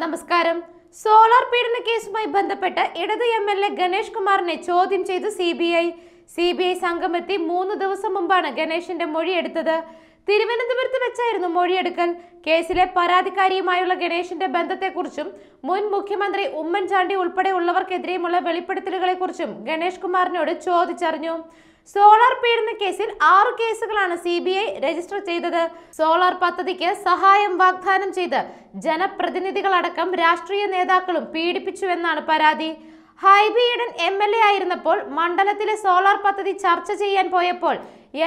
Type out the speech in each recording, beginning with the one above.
നമസ്കാരം സോളാർ പീഡന കേസുമായി ബന്ധപ്പെട്ട് ഇടത് എം എൽ എ ഗണേഷ് കുമാറിനെ ചോദ്യം ചെയ്ത് C B I C B I എത്തി മൂന്ന് ദിവസം മുമ്പാണ് ഗണേഷിന്റെ മൊഴിയെടുത്തത് തിരുവനന്തപുരത്ത് വെച്ചായിരുന്നു മൊഴിയെടുക്കൽ കേസിലെ പരാതിക്കാരിയുമായുള്ള ഗണേഷിന്റെ ബന്ധത്തെക്കുറിച്ചും മുൻ മുഖ്യമന്ത്രി ഉമ്മൻചാണ്ടി ഉൾപ്പെടെയുള്ളവർക്കെതിരെയുമുള്ള വെളിപ്പെടുത്തലുകളെക്കുറിച്ചും ഗണേഷ് കുമാറിനോട് ചോദിച്ചറിഞ്ഞു സോളാർ പീഡന കേസിൽ ആറ് കേസുകളാണ് സി ബി ഐ രജിസ്റ്റർ ചെയ്തത് സോളാർ പദ്ധതിക്ക് സഹായം വാഗ്ദാനം ചെയ്ത് ജനപ്രതിനിധികളടക്കം രാഷ്ട്രീയ നേതാക്കളും പീഡിപ്പിച്ചുവെന്നാണ് പരാതി Hibi Eden M L A ആയിരുന്നപ്പോൾ മണ്ഡലത്തിലെ സോളാർ പദ്ധതി ചർച്ച ചെയ്യാൻ പോയപ്പോൾ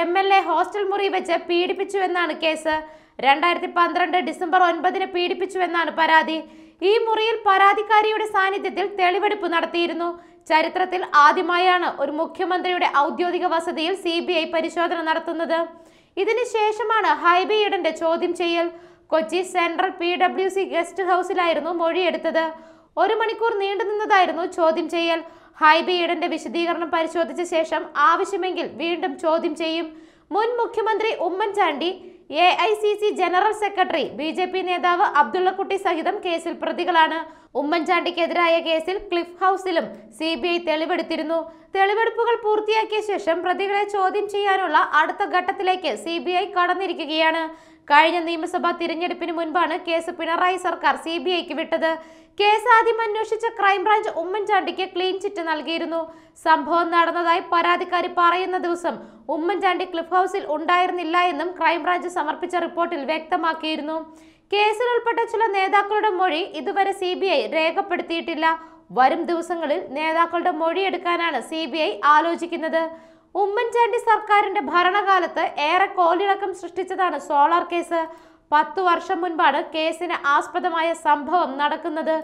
എം എൽ എ ഹോസ്റ്റൽ മുറി വെച്ച് പീഡിപ്പിച്ചുവെന്നാണ് കേസ് രണ്ടായിരത്തി പന്ത്രണ്ട് ഡിസംബർ ഒൻപതിന് പീഡിപ്പിച്ചുവെന്നാണ് പരാതി ഈ മുറിയിൽ പരാതിക്കാരിയുടെ സാന്നിധ്യത്തിൽ തെളിവെടുപ്പ് നടത്തിയിരുന്നു ചരിത്രത്തിൽ ആദ്യമായാണ് ഒരു മുഖ്യമന്ത്രിയുടെ ഔദ്യോഗിക വസതിയിൽ സി ബി ഐ പരിശോധന നടത്തുന്നത് ഇതിനുശേഷമാണ് ഹൈബി ഈഡന്റെ ചോദ്യം ചെയ്യൽ Kochi central P W C guest ഹൗസിലായിരുന്നു മൊഴിയെടുത്തത് ഒരു മണിക്കൂർ നീണ്ടുനിന്നതായിരുന്നു ചോദ്യം ചെയ്യൽ ഹൈബി ഈഡന്റെ വിശദീകരണം പരിശോധിച്ച ശേഷം ആവശ്യമെങ്കിൽ വീണ്ടും ചോദ്യം ചെയ്യും മുൻ മുഖ്യമന്ത്രി Oommen Chandy A I C C general secretary B J P നേതാവ് അബ്ദുള്ളക്കുട്ടി സഹിതം കേസിൽ പ്രതികളാണ് ഉമ്മൻചാണ്ടിക്കെതിരായ കേസിൽ ക്ലിഫ് ഹൗസിലും സി ബി ഐ തെളിവെടുത്തിരുന്നു തെളിവെടുപ്പുകൾ പൂർത്തിയാക്കിയ ശേഷം പ്രതികളെ ചോദ്യം ചെയ്യാനുള്ള അടുത്ത ഘട്ടത്തിലേക്ക് സി ബി ഐ കടന്നിരിക്കുകയാണ് കഴിഞ്ഞ നിയമസഭാ തിരഞ്ഞെടുപ്പിന് മുൻപാണ് കേസ് പിണറായി സർക്കാർ സി ബി ഐക്ക് വിട്ടത് കേസ് ആദ്യം അന്വേഷിച്ച ക്രൈംബ്രാഞ്ച് ഉമ്മൻചാണ്ടിക്ക് ക്ലീൻ ചിറ്റ് നൽകിയിരുന്നു സംഭവം നടന്നതായി പരാതിക്കാരി പറയുന്ന ദിവസം ഉമ്മൻചാണ്ടി ക്ലിഫ് ഹൗസിൽ ഉണ്ടായിരുന്നില്ല എന്നും ക്രൈംബ്രാഞ്ച് സമർപ്പിച്ച റിപ്പോർട്ടിൽ വ്യക്തമാക്കിയിരുന്നു കേസിലുൾപ്പെട്ട ചില നേതാക്കളുടെ മൊഴി ഇതുവരെ സി രേഖപ്പെടുത്തിയിട്ടില്ല വരും ദിവസങ്ങളിൽ നേതാക്കളുടെ മൊഴിയെടുക്കാനാണ് സി ബി ഐ ആലോചിക്കുന്നത് ഉമ്മൻചാണ്ടി സർക്കാരിന്റെ ഭരണകാലത്ത് ഏറെ കോലിളക്കം സൃഷ്ടിച്ചതാണ് സോളാർ കേസ് പത്തു വർഷം മുൻപാണ് കേസിന് ആസ്പദമായ സംഭവം നടക്കുന്നത്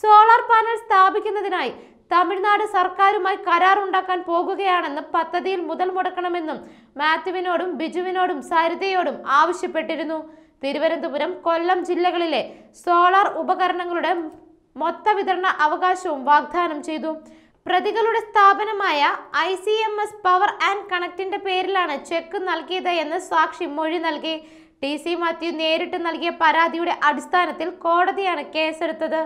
സോളാർ പാനൽ സ്ഥാപിക്കുന്നതിനായി തമിഴ്നാട് സർക്കാരുമായി കരാറുണ്ടാക്കാൻ പോകുകയാണെന്ന് പദ്ധതിയിൽ മുതൽ മുടക്കണമെന്നും മാത്യുവിനോടും ബിജുവിനോടും സരിതയോടും ആവശ്യപ്പെട്ടിരുന്നു തിരുവനന്തപുരം കൊല്ലം ജില്ലകളിലെ സോളാർ ഉപകരണങ്ങളുടെ മൊത്ത വിതരണ അവകാശവും വാഗ്ദാനം ചെയ്തു പ്രതികളുടെ സ്ഥാപനമായ I C M S power and കണക്റ്റിന്റെ പേരിലാണ് ചെക്ക് നൽകിയത് എന്ന് സാക്ഷി മൊഴി നൽകി ടി സി മാത്യു നേരിട്ട് നൽകിയ പരാതിയുടെ അടിസ്ഥാനത്തിൽ കോടതിയാണ് കേസെടുത്തത്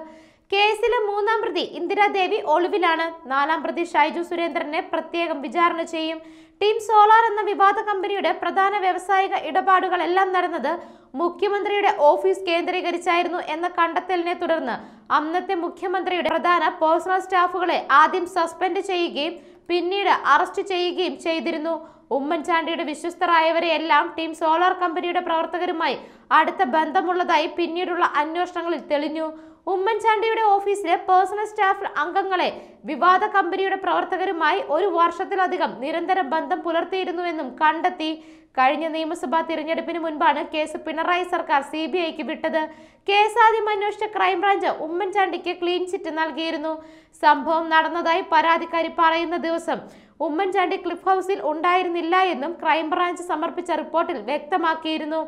കേസിലെ മൂന്നാം പ്രതി ഇന്ദിരാദേവി ഒളിവിലാണ് നാലാം പ്രതി ഷൈജു സുരേന്ദ്രനെ പ്രത്യേകം വിചാരണ ചെയ്യും ടീം സോളാർ എന്ന വിവാദ കമ്പനിയുടെ പ്രധാന വ്യവസായിക ഇടപാടുകളെല്ലാം നടന്നത് മുഖ്യമന്ത്രിയുടെ ഓഫീസ് കേന്ദ്രീകരിച്ചായിരുന്നു എന്ന കണ്ടെത്തലിനെ തുടർന്ന് അന്നത്തെ മുഖ്യമന്ത്രിയുടെ പ്രധാന പേഴ്സണൽ സ്റ്റാഫുകളെ ആദ്യം സസ്പെൻഡ് ചെയ്യുകയും പിന്നീട് അറസ്റ്റ് ചെയ്യുകയും ചെയ്തിരുന്നു ഉമ്മൻചാണ്ടിയുടെ വിശ്വസ്തരായവരെയെല്ലാം ടീം സോളാർ കമ്പനിയുടെ പ്രവർത്തകരുമായി അടുത്ത ബന്ധമുള്ളതായി പിന്നീടുള്ള അന്വേഷണങ്ങളിൽ തെളിഞ്ഞു ഉമ്മൻചാണ്ടിയുടെ ഓഫീസിലെ പേഴ്സണൽ സ്റ്റാഫ് അംഗങ്ങളെ വിവാദ കമ്പനിയുടെ പ്രവർത്തകരുമായി ഒരു വർഷത്തിലധികം നിരന്തരം ബന്ധം പുലർത്തിയിരുന്നുവെന്നും കണ്ടെത്തി കഴിഞ്ഞ നിയമസഭാ തിരഞ്ഞെടുപ്പിന് മുൻപാണ് കേസ് പിണറായി സർക്കാർ സി ബി ഐക്ക് വിട്ടത് കേസ് ആദ്യം അന്വേഷിച്ച ക്രൈംബ്രാഞ്ച് ഉമ്മൻചാണ്ടിക്ക് ക്ലീൻ ചിറ്റ് നൽകിയിരുന്നു സംഭവം നടന്നതായി പരാതിക്കാരി പറയുന്ന ദിവസം ഉമ്മൻചാണ്ടി ക്ലിഫ് ഹൗസിൽ ഉണ്ടായിരുന്നില്ല എന്നും ക്രൈംബ്രാഞ്ച് സമർപ്പിച്ച റിപ്പോർട്ടിൽ വ്യക്തമാക്കിയിരുന്നു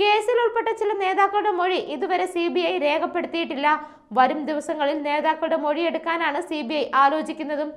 കേസിൽ ഉൾപ്പെട്ട ചില നേതാക്കളുടെ മൊഴി ഇതുവരെ സി ബി ഐ രേഖപ്പെടുത്തിയിട്ടില്ല വരും ദിവസങ്ങളിൽ നേതാക്കളുടെ മൊഴിയെടുക്കാനാണ് സി ബി ഐ ആലോചിക്കുന്നതും